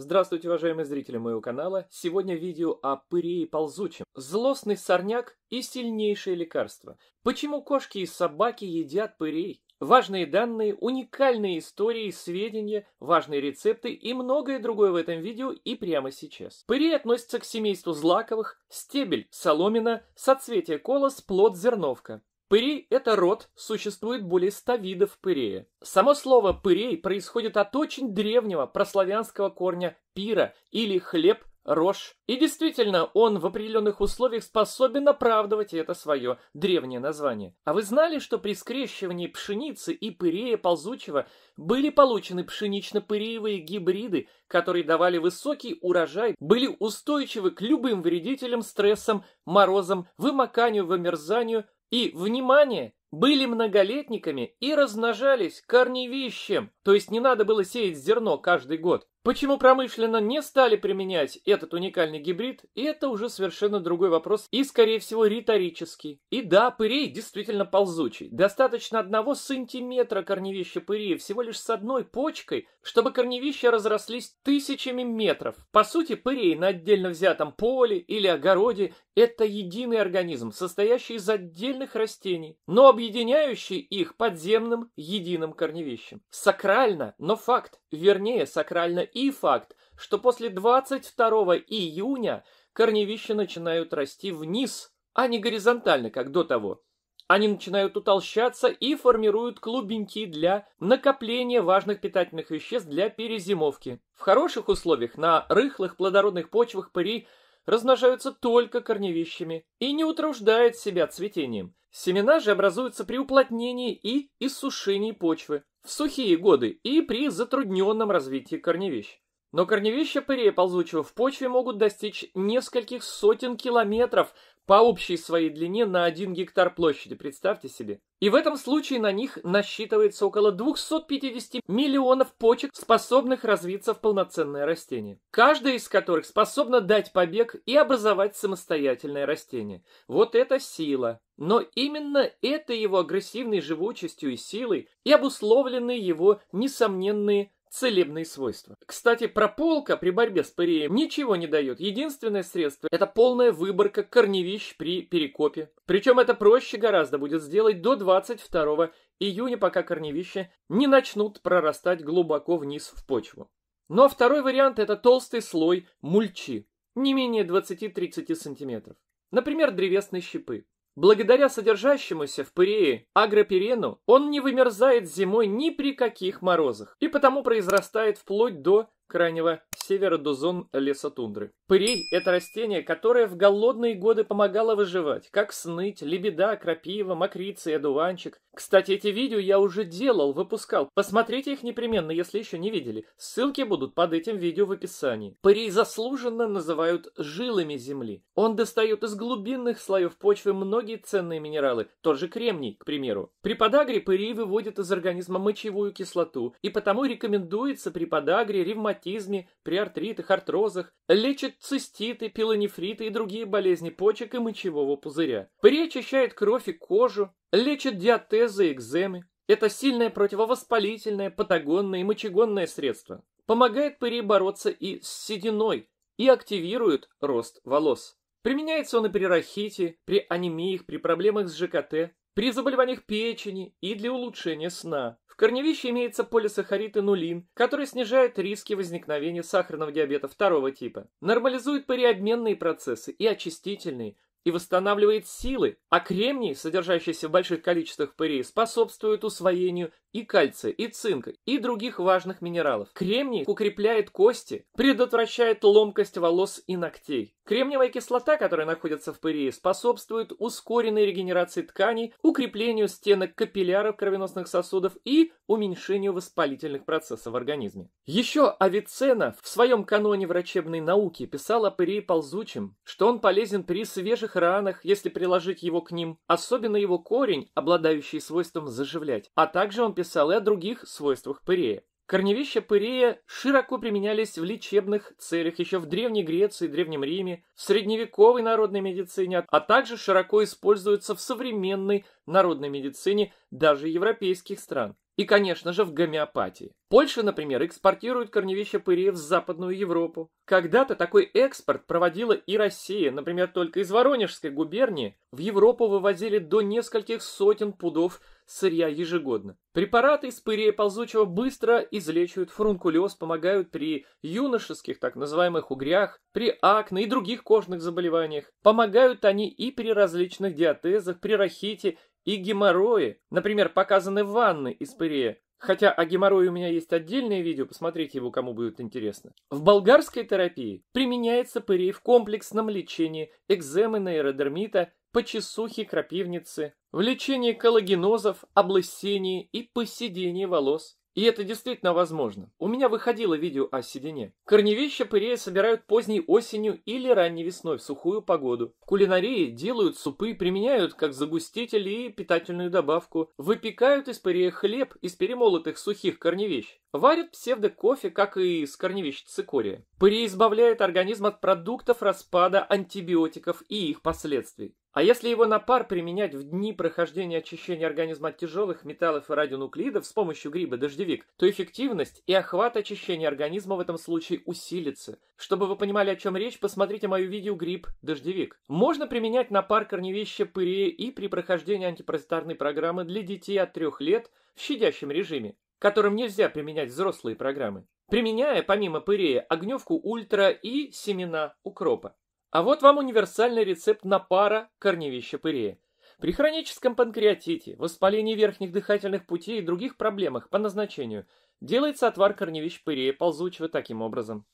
Здравствуйте, уважаемые зрители моего канала. Сегодня видео о пыре и ползучем. Злостный сорняк и сильнейшее лекарство. Почему кошки и собаки едят пырей? Важные данные, уникальные истории, сведения, важные рецепты и многое другое в этом видео и прямо сейчас. Пырей относится к семейству злаковых, стебель, соломина, соцветие колос, плод, зерновка. Пырей – это род, существует более ста видов пырея. Само слово «пырей» происходит от очень древнего прославянского корня «пира» или «хлеб», «рожь». И действительно, он в определенных условиях способен оправдывать это свое древнее название. А вы знали, что при скрещивании пшеницы и пырея ползучего были получены пшенично-пыреевые гибриды, которые давали высокий урожай, были устойчивы к любым вредителям, стрессам, морозам, вымоканию, вымерзанию – и, внимание, были многолетниками и размножались корневищем, то есть не надо было сеять зерно каждый год. Почему промышленно не стали применять этот уникальный гибрид, это уже совершенно другой вопрос и, скорее всего, риторический. И да, пырей действительно ползучий. Достаточно одного сантиметра корневища пырей всего лишь с одной почкой, чтобы корневища разрослись тысячами метров. По сути, пырей на отдельно взятом поле или огороде – это единый организм, состоящий из отдельных растений, но объединяющий их подземным единым корневищем. Сакрально, но факт, вернее, сакрально и факт, что после 22 июня корневища начинают расти вниз, а не горизонтально, как до того. Они начинают утолщаться и формируют клубеньки для накопления важных питательных веществ для перезимовки. В хороших условиях на рыхлых плодородных почвах пыри размножаются только корневищами и не утруждают себя цветением. Семена же образуются при уплотнении и иссушении почвы в сухие годы и при затрудненном развитии корневищ. Но корневища пырея ползучего в почве могут достичь нескольких сотен километров по общей своей длине на 1 гектар площади, представьте себе. И в этом случае на них насчитывается около 250 миллионов почек, способных развиться в полноценное растение, каждая из которых способна дать побег и образовать самостоятельное растение. Вот это сила. Но именно это его агрессивной живучестью и силой и обусловлены его несомненные целебные свойства. Кстати, прополка при борьбе с пыреем ничего не дает. Единственное средство – это полная выборка корневищ при перекопе. Причем это проще гораздо будет сделать до 22 июня, пока корневища не начнут прорастать глубоко вниз в почву. Ну а второй вариант – это толстый слой мульчи, не менее 20-30 сантиметров. Например, древесные щепы. Благодаря содержащемуся в пырее агропирену он не вымерзает зимой ни при каких морозах и потому произрастает вплоть до крайнего севера до зон лесотундры. Пырей – это растение, которое в голодные годы помогало выживать, как сныть, лебеда, крапива, мокрица и одуванчик. Кстати, эти видео я уже делал, выпускал. Посмотрите их непременно, если еще не видели. Ссылки будут под этим видео в описании. Пырей заслуженно называют жилами земли. Он достает из глубинных слоев почвы многие ценные минералы, тот же кремний, к примеру. При подагре пырей выводит из организма мочевую кислоту, и потому рекомендуется при подагре, ревматизме, ревматизме, при артритах, артрозах, лечит циститы, пилонефриты и другие болезни почек и мочевого пузыря. При очищает кровь и кожу, лечит диатезы и экземы. Это сильное противовоспалительное, патагонное и мочегонное средство. Помогает пыре бороться и с сединой, и активирует рост волос. Применяется он и при рахите, при анемиях, при проблемах с ЖКТ, при заболеваниях печени и для улучшения сна. В корневище имеется полисахарид инулин, который снижает риски возникновения сахарного диабета второго типа, нормализует париобменные процессы и очистительные, и восстанавливает силы, а кремний, содержащийся в больших количествах пырей, способствует усвоению и кальция, и цинка, и других важных минералов. Кремний укрепляет кости, предотвращает ломкость волос и ногтей. Кремниевая кислота, которая находится в пыре, способствует ускоренной регенерации тканей, укреплению стенок капилляров кровеносных сосудов и уменьшению воспалительных процессов в организме. Еще Авиценна в своем каноне врачебной науки писал о пыре ползучем, что он полезен при свежих ранах, если приложить его к ним, особенно его корень, обладающий свойством заживлять. А также он писал и о других свойствах пырея. Корневища пырея широко применялись в лечебных целях еще в Древней Греции, Древнем Риме, в средневековой народной медицине, а также широко используются в современной народной медицине даже европейских стран. И, конечно же, в гомеопатии. Польша, например, экспортирует корневища пырея в Западную Европу. Когда-то такой экспорт проводила и Россия. Например, только из Воронежской губернии в Европу вывозили до нескольких сотен пудов сырья ежегодно. Препараты из пырей ползучего быстро излечивают фрункулез, помогают при юношеских так называемых угрях, при акне и других кожных заболеваниях. Помогают они и при различных диатезах, при рахите и геморрое. Например, показаны ванны из пырея. Хотя о геморрое у меня есть отдельное видео, посмотрите его, кому будет интересно. В болгарской терапии применяется пырей в комплексном лечении экземы нейродермита, почесухи крапивницы, в лечении коллагенозов, облысении и поседении волос. И это действительно возможно. У меня выходило видео о седине. Корневища пырея собирают поздней осенью или ранней весной в сухую погоду. В кулинарии делают супы, применяют как загуститель и питательную добавку. Выпекают из пырея хлеб из перемолотых сухих корневищ. Варят псевдокофе, как и с корневищ цикория. Переизбавляет организм от продуктов распада антибиотиков и их последствий. А если его на пар применять в дни прохождения очищения организма от тяжелых металлов и радионуклидов с помощью гриба дождевик, то эффективность и охват очищения организма в этом случае усилится. Чтобы вы понимали, о чем речь, посмотрите мое видео «Гриб дождевик». Можно применять на пар корневища пыре и при прохождении антипаразитарной программы для детей от 3 лет в щадящем режиме которым нельзя применять взрослые программы, применяя помимо пырея огневку ультра и семена укропа. А вот вам универсальный рецепт на пара корневища пырея. При хроническом панкреатите, воспалении верхних дыхательных путей и других проблемах по назначению делается отвар корневищ пырея ползучего таким образом.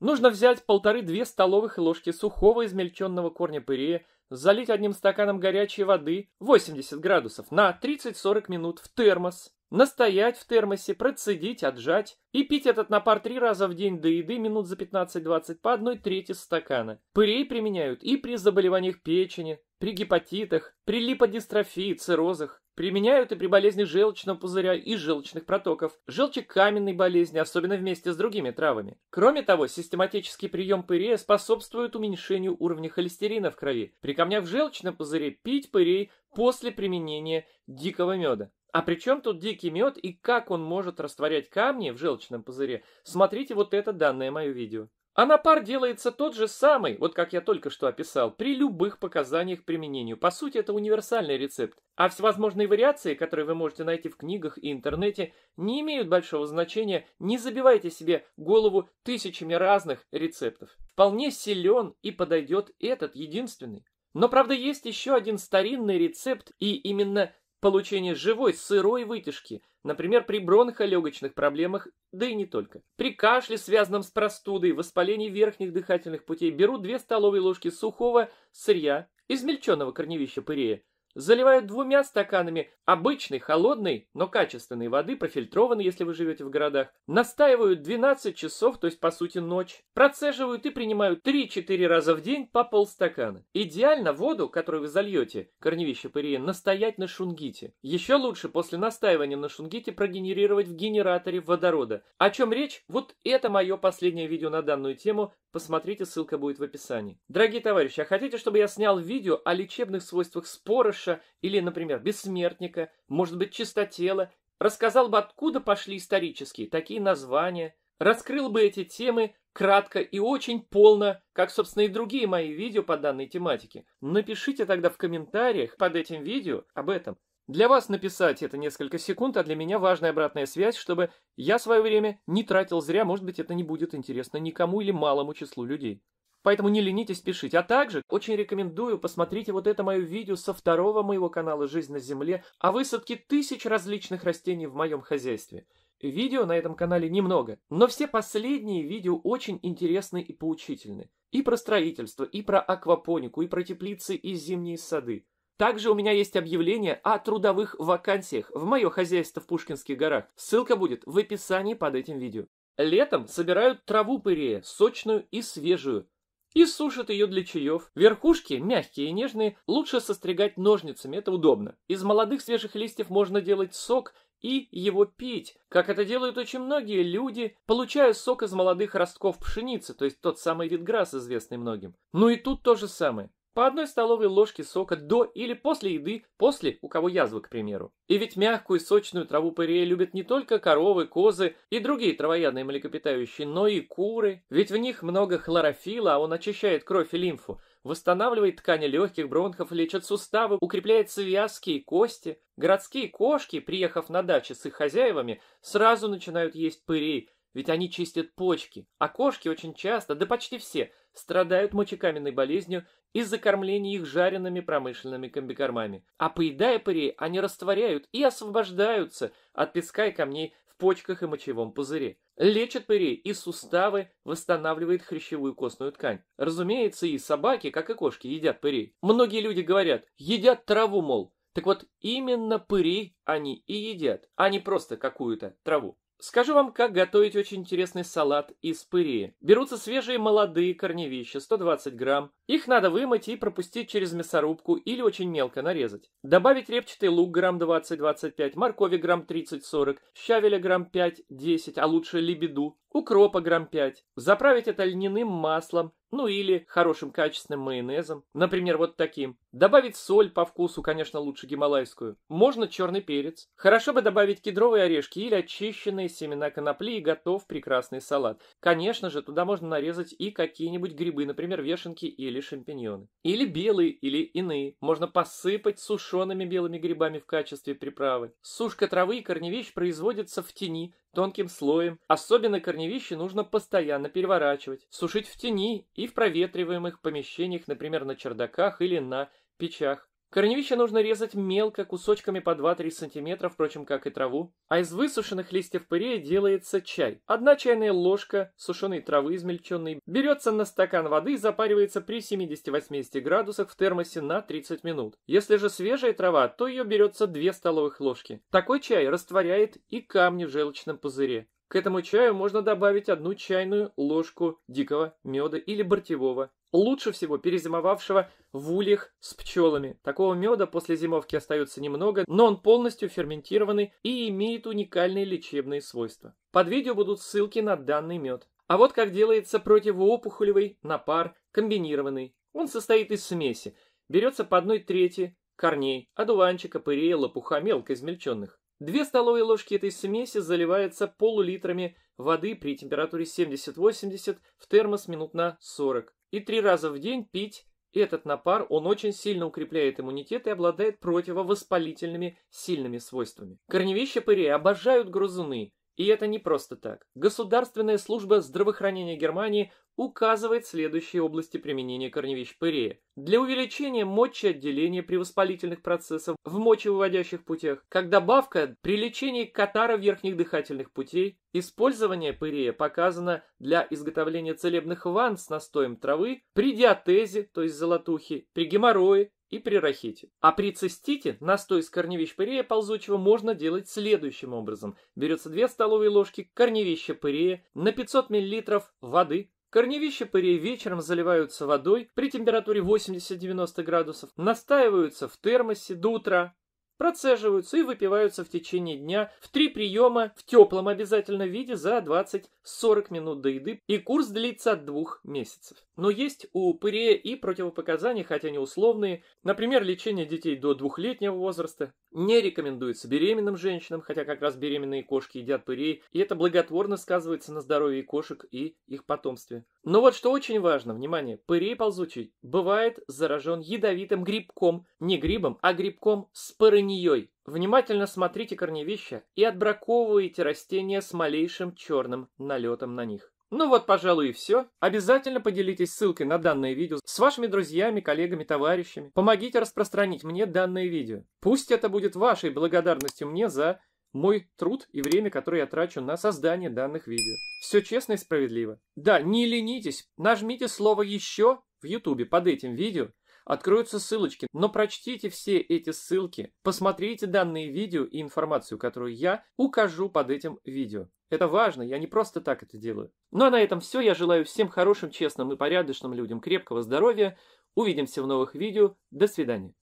Нужно взять полторы-две столовых ложки сухого измельченного корня пырея, залить одним стаканом горячей воды 80 градусов на 30-40 минут в термос Настоять в термосе, процедить, отжать и пить этот напар три раза в день до еды минут за 15-20 по одной трети стакана. Пырей применяют и при заболеваниях печени, при гепатитах, при липодистрофии, циррозах. Применяют и при болезни желчного пузыря и желчных протоков, желчекаменной болезни, особенно вместе с другими травами. Кроме того, систематический прием пырея способствует уменьшению уровня холестерина в крови. При камнях в желчном пузыре пить пырей после применения дикого меда. А при чем тут дикий мед и как он может растворять камни в желчном пузыре? Смотрите вот это данное мое видео. А напар делается тот же самый, вот как я только что описал, при любых показаниях к применению. По сути, это универсальный рецепт. А всевозможные вариации, которые вы можете найти в книгах и интернете, не имеют большого значения. Не забивайте себе голову тысячами разных рецептов. Вполне силен и подойдет этот единственный. Но правда есть еще один старинный рецепт, и именно Получение живой, сырой вытяжки, например, при бронхолегочных проблемах, да и не только. При кашле, связанном с простудой, воспалении верхних дыхательных путей берут 2 столовые ложки сухого сырья, измельченного корневища пырея, заливают двумя стаканами обычной холодной, но качественной воды, профильтрованной, если вы живете в городах, настаивают 12 часов, то есть по сути ночь, процеживают и принимают 3-4 раза в день по полстакана. Идеально воду, которую вы зальете, корневище пырье, настоять на шунгите. Еще лучше после настаивания на шунгите прогенерировать в генераторе водорода. О чем речь? Вот это мое последнее видео на данную тему. Посмотрите, ссылка будет в описании. Дорогие товарищи, а хотите, чтобы я снял видео о лечебных свойствах спорыша или, например, бессмертника, может быть, чистотела? Рассказал бы, откуда пошли исторические такие названия, раскрыл бы эти темы кратко и очень полно, как, собственно, и другие мои видео по данной тематике. Напишите тогда в комментариях под этим видео об этом. Для вас написать это несколько секунд, а для меня важная обратная связь, чтобы я свое время не тратил зря, может быть, это не будет интересно никому или малому числу людей. Поэтому не ленитесь пишите. А также очень рекомендую посмотрите вот это мое видео со второго моего канала «Жизнь на земле» о высадке тысяч различных растений в моем хозяйстве. Видео на этом канале немного, но все последние видео очень интересны и поучительны. И про строительство, и про аквапонику, и про теплицы, и зимние сады. Также у меня есть объявление о трудовых вакансиях в мое хозяйство в Пушкинских горах. Ссылка будет в описании под этим видео. Летом собирают траву пырея, сочную и свежую, и сушат ее для чаев. Верхушки, мягкие и нежные, лучше состригать ножницами, это удобно. Из молодых свежих листьев можно делать сок и его пить, как это делают очень многие люди, получая сок из молодых ростков пшеницы, то есть тот самый вид грас, известный многим. Ну и тут то же самое. По одной столовой ложке сока до или после еды, после у кого язва, к примеру. И ведь мягкую сочную траву пырея любят не только коровы, козы и другие травоядные млекопитающие, но и куры. Ведь в них много хлорофила, а он очищает кровь и лимфу, восстанавливает ткани легких, бронхов, лечит суставы, укрепляет связки и кости. Городские кошки, приехав на дачи с их хозяевами, сразу начинают есть пырей, ведь они чистят почки, а кошки очень часто, да почти все, страдают мочекаменной болезнью и закормление их жареными промышленными комбикормами. А поедая пырей, они растворяют и освобождаются от песка и камней в почках и мочевом пузыре. Лечат пырей и суставы, восстанавливает хрящевую костную ткань. Разумеется, и собаки, как и кошки, едят пырей. Многие люди говорят, едят траву, мол. Так вот, именно пырей они и едят, а не просто какую-то траву. Скажу вам, как готовить очень интересный салат из пыри. Берутся свежие молодые корневища, 120 грамм. Их надо вымыть и пропустить через мясорубку или очень мелко нарезать. Добавить репчатый лук грамм 20-25, моркови грамм 30-40, щавеля грамм 5-10, а лучше лебеду укропа грамм 5, заправить это льняным маслом, ну или хорошим качественным майонезом, например, вот таким. Добавить соль по вкусу, конечно, лучше гималайскую. Можно черный перец. Хорошо бы добавить кедровые орешки или очищенные семена конопли и готов прекрасный салат. Конечно же, туда можно нарезать и какие-нибудь грибы, например, вешенки или шампиньоны. Или белые, или иные. Можно посыпать сушеными белыми грибами в качестве приправы. Сушка травы и корневищ производится в тени, тонким слоем. Особенно корневищ Влажные вещи нужно постоянно переворачивать, сушить в тени и в проветриваемых помещениях, например, на чердаках или на печах. Корневища нужно резать мелко, кусочками по 2-3 см, впрочем, как и траву. А из высушенных листьев пырея делается чай. Одна чайная ложка сушеной травы измельченной берется на стакан воды и запаривается при 70-80 градусах в термосе на 30 минут. Если же свежая трава, то ее берется 2 столовых ложки. Такой чай растворяет и камни в желчном пузыре. К этому чаю можно добавить одну чайную ложку дикого меда или бортевого, лучше всего перезимовавшего в ульях с пчелами. Такого меда после зимовки остается немного, но он полностью ферментированный и имеет уникальные лечебные свойства. Под видео будут ссылки на данный мед. А вот как делается противоопухолевый напар комбинированный. Он состоит из смеси. Берется по одной трети корней, одуванчика, пырея, лопуха, мелко измельченных. Две столовые ложки этой смеси заливается полулитрами воды при температуре 70-80 в термос минут на 40. И три раза в день пить этот напар, он очень сильно укрепляет иммунитет и обладает противовоспалительными сильными свойствами. Корневища пырея обожают грызуны, и это не просто так. Государственная служба здравоохранения Германии указывает следующие области применения корневищ-пырея. Для увеличения мочи отделения при воспалительных процессах в мочевыводящих путях, как добавка при лечении катара верхних дыхательных путей, использование пырея показано для изготовления целебных ванн с настоем травы при диатезе, то есть золотухе, при геморрое и при рахите. А при цистите настой из корневищ пырея ползучего можно делать следующим образом. Берется 2 столовые ложки корневища пырея на 500 мл воды, Корневища пырей вечером заливаются водой при температуре 80-90 градусов, настаиваются в термосе до утра, процеживаются и выпиваются в течение дня в три приема в теплом обязательно виде за 20-40 минут до еды, и курс длится от двух месяцев. Но есть у пырея и противопоказания, хотя не условные. Например, лечение детей до двухлетнего возраста не рекомендуется беременным женщинам, хотя как раз беременные кошки едят пырей, и это благотворно сказывается на здоровье кошек и их потомстве. Но вот что очень важно, внимание, пырей ползучий бывает заражен ядовитым грибком, не грибом, а грибком с неей. Внимательно смотрите корневища и отбраковывайте растения с малейшим черным налетом на них. Ну вот, пожалуй, и все. Обязательно поделитесь ссылкой на данное видео с вашими друзьями, коллегами, товарищами. Помогите распространить мне данное видео. Пусть это будет вашей благодарностью мне за мой труд и время, которое я трачу на создание данных видео. Все честно и справедливо. Да, не ленитесь, нажмите слово «Еще» в YouTube под этим видео – откроются ссылочки, но прочтите все эти ссылки, посмотрите данные видео и информацию, которую я укажу под этим видео. Это важно, я не просто так это делаю. Ну а на этом все. Я желаю всем хорошим, честным и порядочным людям крепкого здоровья. Увидимся в новых видео. До свидания.